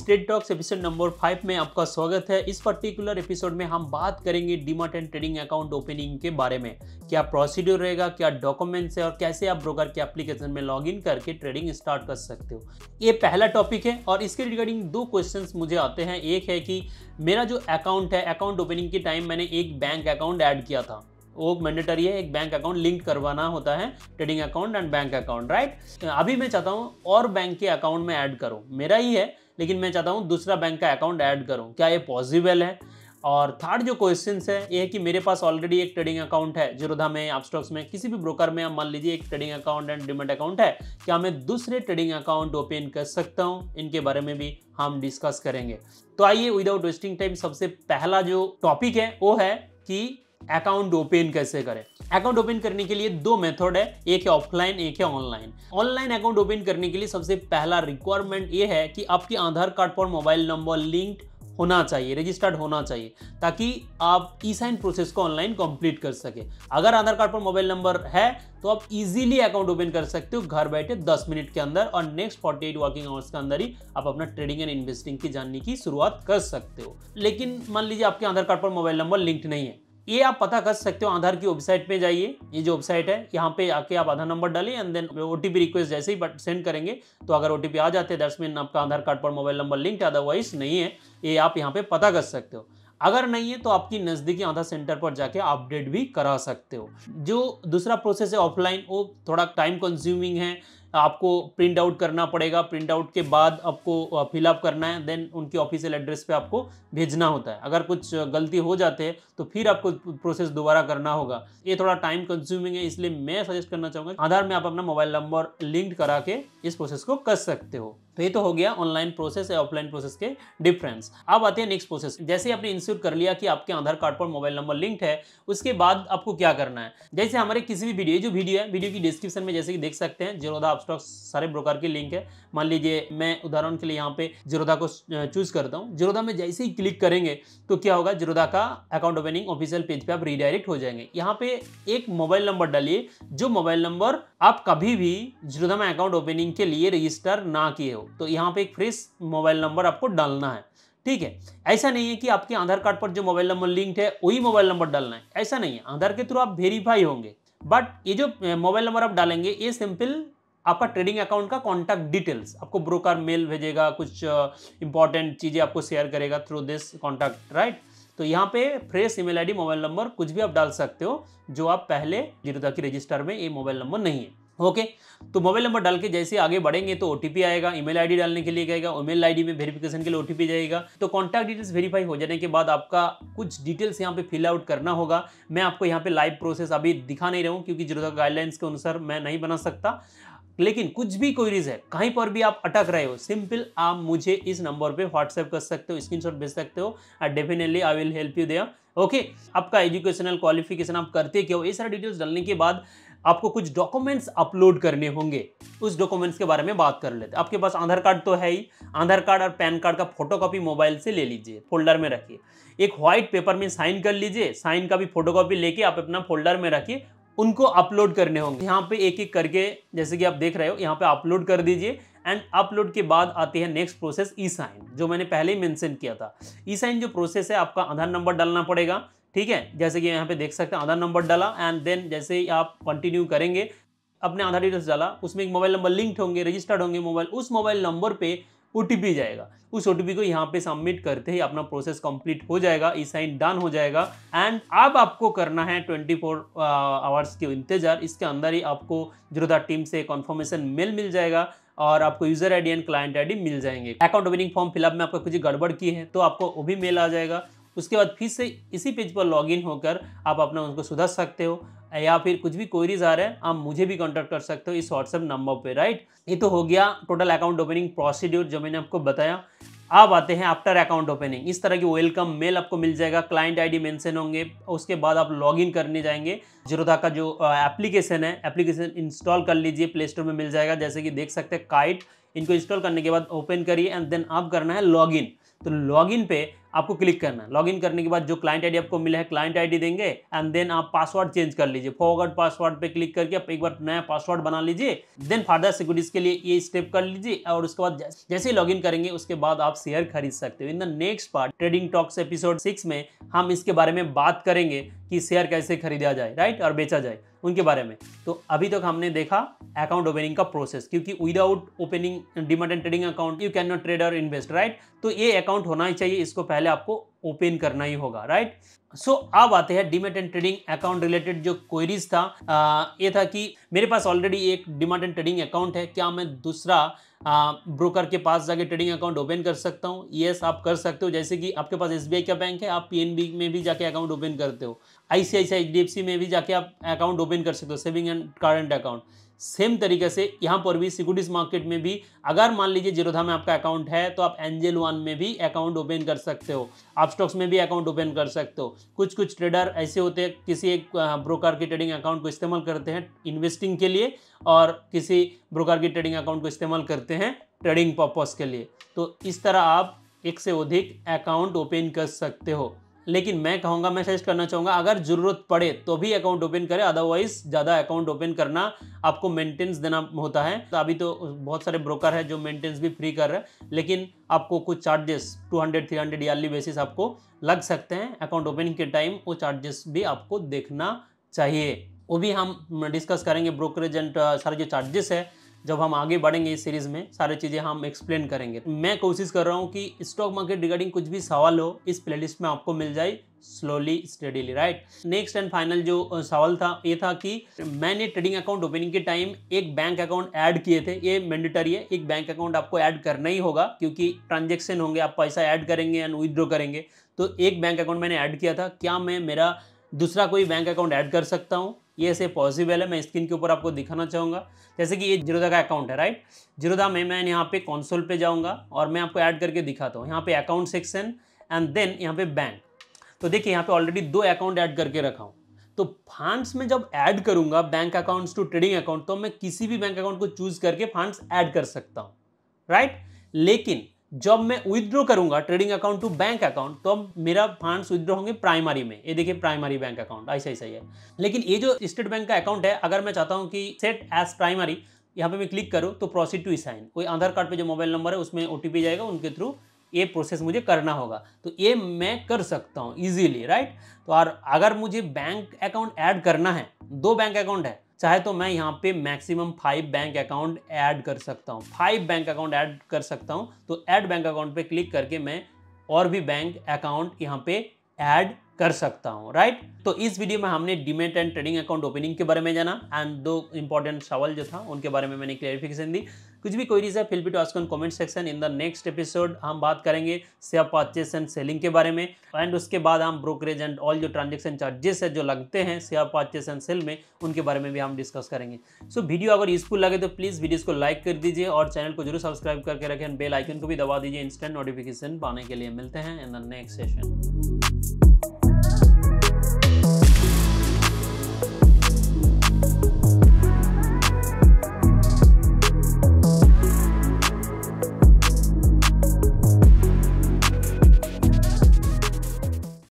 state talks episode number five में आपका स्वागत है इस पर्टिकुलर एपिसोड में हम बात करेंगे demat and trading account opening के बारे में क्या प्रोसीड्यूर रहेगा क्या डॉक्यूमेंट्स है और कैसे आप ब्रोकर के एप्लीकेशन में लॉग करके ट्रेडिंग स्टार्ट कर सकते हो ये पहला टॉपिक है और इसके रिगार्डिंग दो क्वेश्चन मुझे आते हैं एक है कि मेरा जो अकाउंट है अकाउंट ओपनिंग के टाइम मैंने एक बैंक अकाउंट ऐड किया था वो मैंडेटरी है एक बैंक अकाउंट लिंक करवाना होता है trading account and bank account right अभी मैं चाहता हूँ और बैंक के अकाउंट में ऐड करूँ मेरा ही है लेकिन मैं चाहता हूँ दूसरा बैंक का अकाउंट ऐड करूँ क्या ये पॉसिबल है और थर्ड जो क्वेश्चन है ये है कि मेरे पास ऑलरेडी एक ट्रेडिंग अकाउंट है जीरोधा में आप स्टॉक्स में किसी भी ब्रोकर में आप मान लीजिए एक trading account and demat account है क्या मैं दूसरे ट्रेडिंग अकाउंट ओपन कर सकता हूँ इनके बारे में भी हम डिस्कस करेंगे तो आइए विदाउट वेस्टिंग टाइम सबसे पहला जो टॉपिक है वो है कि अकाउंट ओपन कैसे करें अकाउंट ओपन करने के लिए दो मेथड है एक है ऑफलाइन एक है ऑनलाइन ऑनलाइन अकाउंट ओपन करने के लिए सबसे पहला रिक्वायरमेंट ये है कि आपके आधार कार्ड पर मोबाइल नंबर लिंक होना चाहिए रजिस्टर्ड होना चाहिए ताकि आप ई साइन प्रोसेस को ऑनलाइन कंप्लीट कर सके अगर आधार कार्ड पर मोबाइल नंबर है तो आप इजीली अकाउंट ओपन कर सकते हो घर बैठे 10 मिनट के अंदर और नेक्स्ट 48 वर्किंग आवर्स के अंदर ही आप अपना ट्रेडिंग एंड इन्वेस्टिंग की जानने की शुरुआत कर सकते हो लेकिन मान लीजिए आपके आधार कार्ड पर मोबाइल नंबर लिंक्ड नहीं है ये आप पता कर सकते हो आधार की वेबसाइट पे जाइए ये जो वेबसाइट है यहाँ पे आके आप आधार नंबर डालें एंड देन ओ रिक्वेस्ट जैसे ही सेंड करेंगे तो अगर ओ आ जाते हैं दस मीन आपका आधार कार्ड पर मोबाइल नंबर लिंक अदरवाइज नहीं है ये आप यहाँ पे पता कर सकते हो अगर नहीं है तो आपकी नज़दीकी आधार सेंटर पर जाके अपडेट भी करा सकते हो जो दूसरा प्रोसेस है ऑफलाइन वो थोड़ा टाइम कंज्यूमिंग है आपको प्रिंट आउट करना पड़ेगा प्रिंट आउट के बाद आपको फिलअप करना है देन उनके ऑफिशियल एड्रेस पे आपको भेजना होता है अगर कुछ गलती हो जाते हैं तो फिर आपको प्रोसेस दोबारा करना होगा ये थोड़ा टाइम कंज्यूमिंग है इसलिए मैं सजेस्ट करना चाहूँगा आधार में आप अपना मोबाइल नंबर लिंक करा के इस प्रोसेस को कर सकते हो तो ये तो हो गया ऑनलाइन प्रोसेस या ऑफलाइन प्रोसेस के डिफरेंस अब आते हैं नेक्स्ट प्रोसेस जैसे ही आपने इंश्योर कर लिया कि आपके आधार कार्ड पर मोबाइल नंबर लिंक्ड है उसके बाद आपको क्या करना है जैसे हमारे किसी भी वीडियो जो वीडियो है वीडियो की डिस्क्रिप्शन में जैसे कि देख सकते हैं जीरोधा अपस्टॉक सारे ब्रोकर की लिंक है मान लीजिए मैं उदाहरण के लिए यहाँ पे जरोधा को चूज करता हूँ जिरोधा में जैसे ही क्लिक करेंगे तो क्या होगा जिरोधा का अकाउंट ओपनिंग ऑफिशियल पेज पर आप रिडायरेक्ट हो जाएंगे यहाँ पे एक मोबाइल नंबर डालिए जो मोबाइल नंबर आप कभी भी जरोधा में अकाउंट ओपनिंग के लिए रजिस्टर ना किए हो तो यहाँ पे एक फ्रेश मोबाइल नंबर आपको डालना है ठीक है ऐसा नहीं है कि आपके आधार कार्ड पर जो मोबाइल नंबर लिंक्ड है वही मोबाइल नंबर डालना है ऐसा नहीं है आधार के थ्रू आप वेरीफाई होंगे बट ये जो मोबाइल नंबर आप डालेंगे ये सिंपल आपका ट्रेडिंग अकाउंट का कॉन्टैक्ट डिटेल्स आपको ब्रोकर मेल भेजेगा कुछ इंपॉर्टेंट चीज़ें आपको शेयर करेगा थ्रू दिस कॉन्टैक्ट राइट तो यहाँ पे fresh email ID mobile number कुछ भी आप डाल सकते हो जो आप पहले जीरोधा की रजिस्टर में ये मोबाइल नंबर नहीं है ओके तो मोबाइल नंबर डाल के जैसे आगे बढ़ेंगे तो ओटीपी आएगा ईमेल आईडी डालने के लिए कहेगा ईमेल आईडी में वेरिफिकेशन के लिए ओटीपी जाएगा तो कॉन्टैक्ट डिटेल्स वेरीफाई हो जाने के बाद आपका कुछ डिटेल्स यहाँ पे फिल आउट करना होगा मैं आपको यहाँ पे लाइव प्रोसेस अभी दिखा नहीं रहा हूँ क्योंकि जरूरत गाइडलाइंस के अनुसार मैं नहीं बना सकता लेकिन कुछ भी क्वेरीज है कहीं पर भी आप अटक रहे हो सिंपल आप मुझे इस नंबर पे व्हाट्सएप कर सकते हो स्क्रीनशॉट भेज सकते हो and definitely I will help you there okay आपका एजुकेशनल क्वालिफिकेशन आप करते क्या हो ये सारा डिटेल्स डालने के बाद आपको कुछ डॉक्यूमेंट्स अपलोड करने होंगे उस डॉक्यूमेंट्स के बारे में बात कर लेते आपके पास आधार कार्ड तो है ही आधार कार्ड और पैन कार्ड का फोटोकॉपी मोबाइल से ले लीजिए फोल्डर में रखिए एक व्हाइट पेपर में साइन कर लीजिए साइन का भी फोटोकॉपी लेके आप अपना फोल्डर में रखिए उनको अपलोड करने होंगे यहाँ पे एक एक करके जैसे कि आप देख रहे हो यहाँ पे अपलोड कर दीजिए एंड अपलोड के बाद आती है नेक्स्ट प्रोसेस ई साइन जो मैंने पहले ही मेंशन किया था ई साइन जो प्रोसेस है आपका आधार नंबर डालना पड़ेगा ठीक है जैसे कि यहाँ पे देख सकते हैं आधार नंबर डाला एंड देन जैसे ही आप कंटिन्यू करेंगे अपने आधार डिटेल्स डाला उसमें एक मोबाइल नंबर लिंक्ड होंगे रजिस्टर्ड होंगे मोबाइल उस मोबाइल नंबर पे ओ जाएगा उस ओ को यहाँ पे सबमिट करते ही अपना प्रोसेस कंप्लीट हो जाएगा ई साइन डन हो जाएगा एंड अब आपको करना है 24 आवर्स के इंतजार इसके अंदर ही आपको जीरोधा टीम से कॉन्फर्मेशन मेल मिल जाएगा और आपको user ID and client ID मिल जाएंगे अकाउंट ओपनिंग फॉर्म फिलअप में आपका कुछ गड़बड़ की है तो आपको वो भी मेल आ जाएगा उसके बाद फिर से इसी पेज पर इन होकर आप अपना उनको सुधर सकते हो या फिर कुछ भी क्वेरीज आ रहे हैं आप मुझे भी कॉन्टैक्ट कर सकते हो इस व्हाट्सएप नंबर पे राइट ये तो हो गया टोटल अकाउंट ओपनिंग प्रोसीड्योर जो मैंने आपको बताया अब आते हैं आफ्टर अकाउंट ओपनिंग इस तरह की वेलकम मेल आपको मिल जाएगा क्लाइंट आईडी मेंशन होंगे उसके बाद आप लॉगिन करने जाएंगे जीरोधा का जो एप्लीकेशन है एप्लीकेशन इंस्टॉल कर लीजिए प्ले स्टोर में मिल जाएगा जैसे कि देख सकते हैं काइट इनको इंस्टॉल करने के बाद ओपन करिए एंड देन आप करना है लॉग तो लॉगिन पे आपको क्लिक करना है लॉगिन करने के बाद जो क्लाइंट आईडी आपको मिला है क्लाइंट आईडी देंगे एंड देन आप पासवर्ड चेंज कर लीजिए फॉरवर्ड पासवर्ड पे क्लिक करके आप एक बार नया पासवर्ड बना लीजिए देन फर्दर सिक्योरिटीज के लिए ये स्टेप कर लीजिए और उसके बाद जैसे ही लॉगिन करेंगे उसके बाद आप शेयर खरीद सकते हो in the next part trading talks episode six में हम इसके बारे में बात करेंगे कि शेयर कैसे खरीदा जाए राइट और बेचा जाए उनके बारे में तो अभी तक हमने देखा अकाउंट ओपनिंग का प्रोसेस क्योंकि without opening demat and trading account you can not trade और इन्वेस्ट राइट तो ये अकाउंट होना ही चाहिए इसको पहले आपको ओपन करना ही होगा राइट सो so, अब आते हैं demat and trading account related जो क्वेरीज था आ, ये था कि मेरे पास ऑलरेडी एक डिमेट एंड ट्रेडिंग अकाउंट है क्या मैं दूसरा ब्रोकर के पास जाके ट्रेडिंग अकाउंट ओपन कर सकता हूँ येस आप कर सकते हो जैसे कि आपके पास एस का बैंक है आप पी में भी जाके अकाउंट ओपन करते हो आई सी में भी जाके आप अकाउंट ओपन कर सकते हो saving and current account same तरीके से यहाँ पर भी सिक्योरिटीज मार्केट में भी अगर मान लीजिए जीरोधा में आपका अकाउंट है तो आप एंजल वन में भी अकाउंट ओपन कर सकते हो आप स्टॉक्स में भी अकाउंट ओपन कर सकते हो कुछ कुछ ट्रेडर ऐसे होते हैं किसी एक ब्रोकर के ट्रेडिंग अकाउंट को इस्तेमाल करते हैं इन्वेस्टिंग के लिए और किसी ब्रोकर के ट्रेडिंग अकाउंट को इस्तेमाल करते हैं ट्रेडिंग पर्पज़ के लिए तो इस तरह आप एक से अधिक अकाउंट ओपन कर सकते हो लेकिन मैं कहूँगा मैं सजेस्ट करना चाहूँगा अगर ज़रूरत पड़े तो भी अकाउंट ओपन करें अदरवाइज ज़्यादा अकाउंट ओपन करना आपको मेंटेनेंस देना होता है तो अभी तो बहुत सारे ब्रोकर है जो मेंटेनेंस भी फ्री कर रहे हैं लेकिन आपको कुछ चार्जेस 200 300 ईयरली बेसिस आपको लग सकते हैं अकाउंट ओपनिंग के टाइम वो चार्जेस भी आपको देखना चाहिए वो भी हम डिस्कस करेंगे ब्रोकरेज एंड uh, सारे जो चार्जेस है जब हम आगे बढ़ेंगे इस सीरीज में सारी चीजें हम एक्सप्लेन करेंगे मैं कोशिश कर रहा हूँ कि स्टॉक मार्केट रिगार्डिंग कुछ भी सवाल हो इस प्लेलिस्ट में आपको मिल जाए slowly steadily right next and final जो सवाल था ये था कि मैंने ट्रेडिंग अकाउंट ओपनिंग के टाइम एक बैंक अकाउंट ऐड किए थे ये मैंडेटरी है एक बैंक अकाउंट आपको ऐड करना ही होगा क्योंकि ट्रांजेक्शन होंगे आप पैसा ऐड करेंगे एंड विदड्रॉ करेंगे तो एक बैंक अकाउंट मैंने ऐड किया था क्या मैं मेरा दूसरा कोई बैंक अकाउंट ऐड कर सकता हूँ ये ऐसे पॉसिबल है मैं स्क्रीन के ऊपर आपको दिखाना चाहूँगा जैसे कि ये जीरोदा का अकाउंट है राइट जीरोदा में मैं यहाँ पे कॉन्सोल पे जाऊँगा और मैं आपको ऐड करके दिखाता हूँ यहाँ पे अकाउंट सेक्शन एंड देन यहाँ पे बैंक तो देखिए यहाँ पे ऑलरेडी दो अकाउंट ऐड करके रखा हूँ तो फंड्स में जब ऐड करूँगा bank accounts to trading account तो मैं किसी भी बैंक अकाउंट को चूज़ करके फंड्स ऐड कर सकता हूँ राइट लेकिन जब मैं विदड्रॉ करूंगा trading account to bank account तो अब मेरा फंड्स विदड्रॉ होंगे प्राइमरी में ये देखिए प्राइमरी बैंक अकाउंट ऐसा ऐसा ही है लेकिन ये जो स्टेट बैंक का अकाउंट है अगर मैं चाहता हूँ कि सेट एज प्राइमरी यहाँ पे मैं क्लिक करूँ तो प्रोसीड टू साइन कोई आधार कार्ड पे जो मोबाइल नंबर है उसमें ओ जाएगा उनके थ्रू ये प्रोसेस मुझे करना होगा तो ये मैं कर सकता हूँ ईजिली राइट तो और अगर मुझे बैंक अकाउंट ऐड करना है दो बैंक अकाउंट है चाहे तो मैं यहाँ पे maximum five bank account add कर सकता हूँ फाइव बैंक अकाउंट ऐड कर सकता हूँ तो ऐड बैंक अकाउंट पे क्लिक करके मैं और भी बैंक अकाउंट यहाँ पे ऐड कर सकता हूँ राइट तो इस वीडियो में हमने demat and trading account opening के बारे में जाना एंड दो इंपॉर्टेंट सवाल जो था उनके बारे में मैंने क्लियरिफिकेशन दी कुछ भी क्वेरीज है feel free to ask comment section in the next episode हम बात करेंगे शेयर परचेस एंड सेलिंग के बारे में एंड उसके बाद हम ब्रोकरेज एंड ऑल जो ट्रांजेक्शन चार्जेस है जो लगते हैं शेयर परचेस एंड सेल में उनके बारे में भी हम डिस्कस करेंगे सो so, वीडियो अगर यूजफुल लगे तो प्लीज़ वीडियो को लाइक कर दीजिए और चैनल को जरूर सब्सक्राइब करके रखें बेल आइकन को भी दबा दीजिए इंस्टेंट नोटिफिकेशन पाने के लिए मिलते हैं इन द नेक्स्ट सेशन